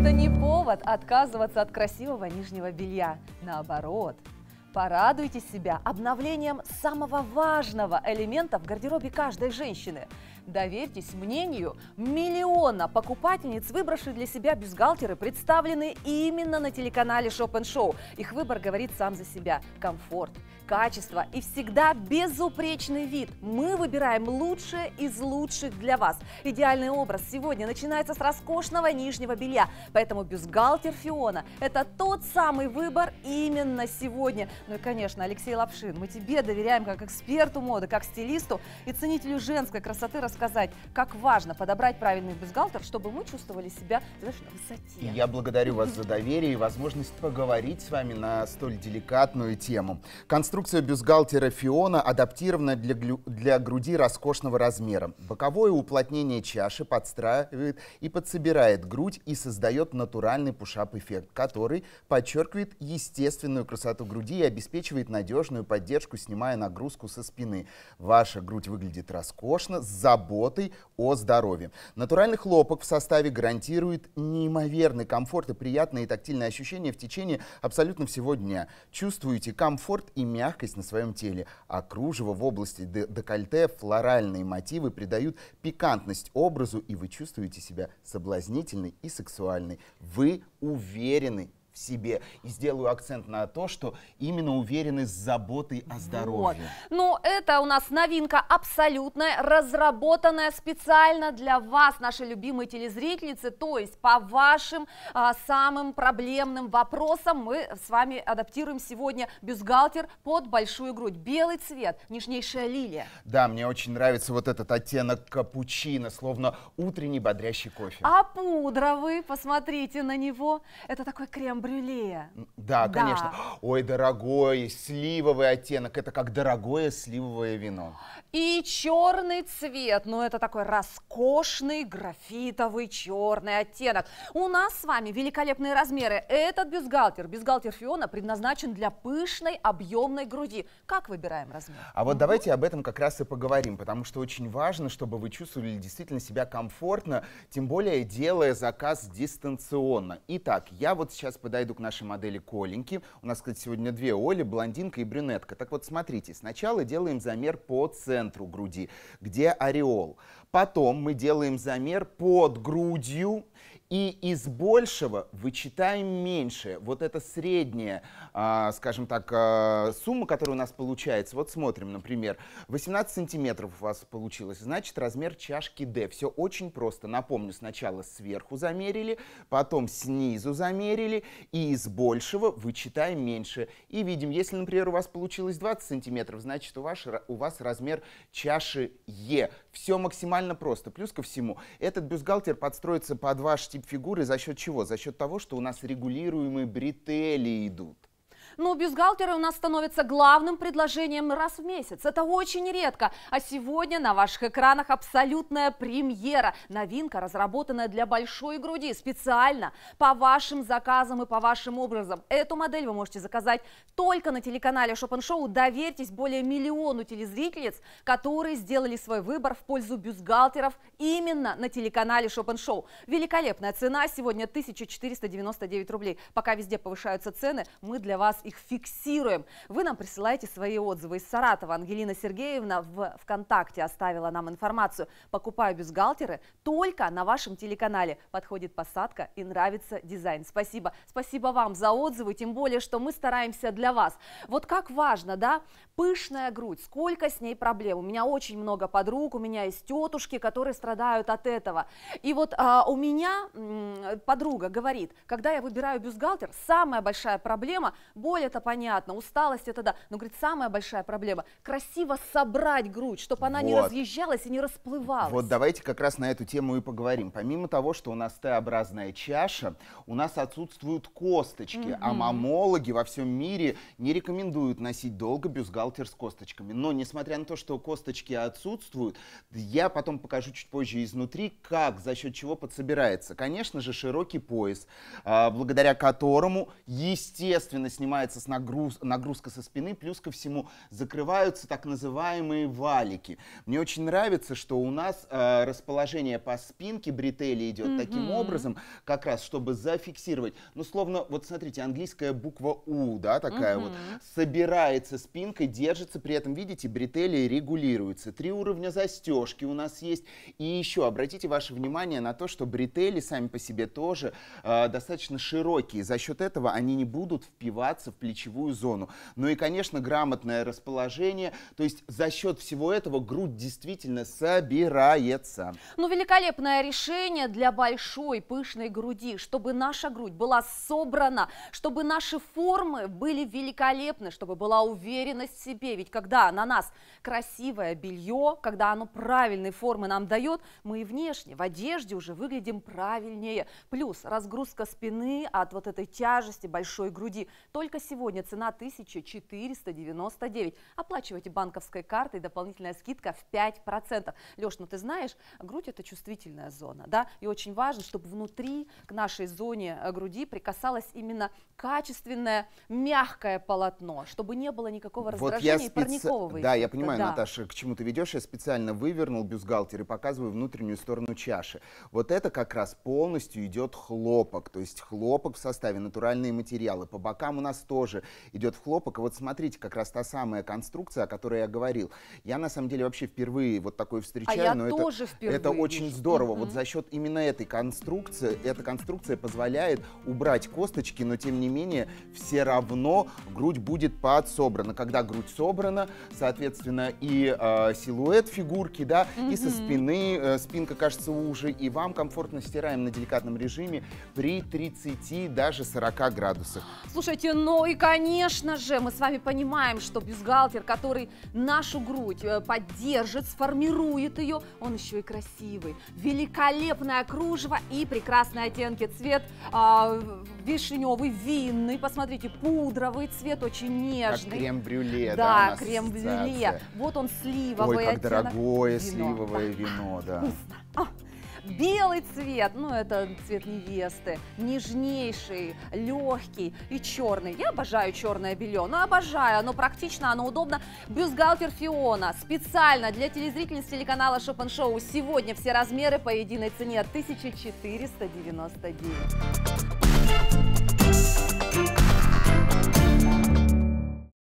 Это не повод отказываться от красивого нижнего белья. Наоборот, Порадуйте себя обновлением самого важного элемента в гардеробе каждой женщины. Доверьтесь мнению миллиона покупательниц, выбравших для себя бюстгальтеры, представлены именно на телеканале Shop Show. Их выбор говорит сам за себя. Комфорт, качество и всегда безупречный вид. Мы выбираем лучшее из лучших для вас. Идеальный образ сегодня начинается с роскошного нижнего белья, поэтому бюстгальтер Фиона – это тот самый выбор именно сегодня. Ну и, конечно, Алексей Лапшин, мы тебе доверяем как эксперту моды, как стилисту и ценителю женской красоты рассказать, как важно подобрать правильный бюстгальтер, чтобы мы чувствовали себя, знаешь, на высоте. Я благодарю вас за доверие и возможность поговорить с вами на столь деликатную тему. Конструкция бюстгальтера Фиона адаптирована для, для груди роскошного размера. Боковое уплотнение чаши подстраивает и подсобирает грудь и создает натуральный пушап-эффект, который подчеркивает естественную красоту груди и обеспечивает надежную поддержку, снимая нагрузку со спины. Ваша грудь выглядит роскошно, с заботой о здоровье. Натуральный хлопок в составе гарантирует неимоверный комфорт и приятные тактильные ощущения в течение абсолютно всего дня. Чувствуете комфорт и мягкость на своем теле, а кружево в области декольте, флоральные мотивы придают пикантность образу, и вы чувствуете себя соблазнительной и сексуальной. Вы уверены себе. И сделаю акцент на то, что именно уверенность с заботой о здоровье. Вот. Ну, это у нас новинка абсолютная, разработанная специально для вас, наши любимые телезрительницы. То есть по вашим а, самым проблемным вопросам мы с вами адаптируем сегодня бюстгальтер под большую грудь. Белый цвет, нежнейшая лилия. Да, мне очень нравится вот этот оттенок капучино, словно утренний бодрящий кофе. А пудровый, посмотрите на него. Это такой крем брюле. Да, да, конечно. Ой, дорогой, сливовый оттенок. Это как дорогое сливовое вино. И черный цвет. Ну, это такой роскошный графитовый черный оттенок. У нас с вами великолепные размеры. Этот бюстгальтер, бюстгальтер Фиона, предназначен для пышной объемной груди. Как выбираем размер? А вот угу. давайте об этом как раз и поговорим, потому что очень важно, чтобы вы чувствовали действительно себя комфортно, тем более делая заказ дистанционно. Итак, я вот сейчас подаю подойду к нашей модели Коленьки. У нас, кстати, сегодня две Оли, блондинка и брюнетка. Так вот, смотрите, сначала делаем замер по центру груди, где ореол. Потом мы делаем замер под грудью и из большего вычитаем меньшее. Вот это средняя, а, скажем так, а, сумма, которая у нас получается. Вот смотрим, например, 18 сантиметров у вас получилось, значит размер чашки D. Все очень просто. Напомню, сначала сверху замерили, потом снизу замерили, и из большего вычитаем меньше. И видим, если, например, у вас получилось 20 сантиметров, значит у вас, у вас размер чаши E. Все максимально просто. Плюс ко всему, этот бюстгальтер подстроится под ваш тип фигуры за счет чего? За счет того, что у нас регулируемые бретели идут. Но ну, бюстгальтеры у нас становятся главным предложением раз в месяц. Это очень редко. А сегодня на ваших экранах абсолютная премьера. Новинка, разработанная для большой груди специально по вашим заказам и по вашим образом. Эту модель вы можете заказать только на телеканале Шопен Шоу. Доверьтесь более миллиону телезрительниц, которые сделали свой выбор в пользу бюстгальтеров именно на телеканале Шопен Шоу. Великолепная цена сегодня 1499 рублей. Пока везде повышаются цены, мы для вас раз их фиксируем. Вы нам присылаете свои отзывы из Саратова. Ангелина Сергеевна в ВКонтакте оставила нам информацию. Покупаю бюстгальтеры только на вашем телеканале. Подходит посадка и нравится дизайн. Спасибо. Спасибо вам за отзывы, тем более, что мы стараемся для вас. Вот как важно, да, пышная грудь, сколько с ней проблем. У меня очень много подруг, у меня есть тетушки, которые страдают от этого. И вот а, у меня подруга говорит, когда я выбираю бюстгальтер, самая большая проблема – боль это понятно, усталость это да. Но, говорит, самая большая проблема – красиво собрать грудь, чтобы она вот. не разъезжалась и не расплывалась. Вот давайте как раз на эту тему и поговорим. Помимо того, что у нас Т-образная чаша, у нас отсутствуют косточки, mm-hmm. а мамологи во всем мире не рекомендуют носить долго бюстгальтер с косточками. Но, несмотря на то, что косточки отсутствуют, я потом покажу чуть позже изнутри, как, за счет чего подсобирается. Конечно же, широкий пояс, а, благодаря которому, естественно, снимается снимается с нагруз, нагрузка со спины, плюс ко всему закрываются так называемые валики. Мне очень нравится, что у нас э, расположение по спинке бретели идет mm-hmm. таким образом, как раз чтобы зафиксировать. Ну, словно, вот смотрите, английская буква У, да, такая mm-hmm. вот, собирается спинкой, держится, при этом, видите, бретели регулируются. Три уровня застежки у нас есть. И еще обратите ваше внимание на то, что бретели сами по себе тоже э, достаточно широкие. За счет этого они не будут впиваться в плечевую зону. Ну и, конечно, грамотное расположение. То есть за счет всего этого грудь действительно собирается. Ну, великолепное решение для большой пышной груди, чтобы наша грудь была собрана, чтобы наши формы были великолепны, чтобы была уверенность в себе. Ведь когда на нас красивое белье, когда оно правильной формы нам дает, мы и внешне, в одежде уже выглядим правильнее. Плюс разгрузка спины от вот этой тяжести большой груди. Только только сегодня цена 1499. Оплачивайте банковской картой, дополнительная скидка в 5%. Леш, ну ты знаешь, грудь это чувствительная зона, да? И очень важно, чтобы внутри к нашей зоне э, груди прикасалось именно качественное, мягкое полотно, чтобы не было никакого раздражения вот я и парникового специ... Да, я понимаю, да. Наташа, к чему ты ведешь. Я специально вывернул бюстгальтер и показываю внутреннюю сторону чаши. Вот это как раз полностью идет хлопок, то есть хлопок в составе натуральные материалы. По бокам у нас тоже идет в хлопок. И вот смотрите, как раз та самая конструкция, о которой я говорил. Я на самом деле вообще впервые вот такой а встречаю, а я но тоже это, впервые это очень вижу. здорово. Mm-hmm. Вот за счет именно этой конструкции, эта конструкция позволяет убрать косточки, но тем не менее все равно грудь будет подсобрана. Когда грудь собрана, соответственно, и э, силуэт фигурки, да, mm-hmm. и со спины э, спинка кажется уже, и вам комфортно стираем на деликатном режиме при 30, даже 40 градусах. Слушайте, но ну и, конечно же, мы с вами понимаем, что бюстгальтер, который нашу грудь э, поддержит, сформирует ее, он еще и красивый. Великолепное кружево и прекрасные оттенки. Цвет э, вишневый, винный, посмотрите, пудровый цвет, очень нежный. Как крем-брюле, да, да крем-брюле. Вот он сливовый Ой, как оттенок. дорогое вино, сливовое да. вино, да. Вкусно. Белый цвет, ну это цвет невесты, нежнейший, легкий и черный. Я обожаю черное белье, ну обожаю, оно практично, оно удобно. Бюстгальтер Фиона специально для телезрительниц телеканала Шопен Шоу. Сегодня все размеры по единой цене 1499.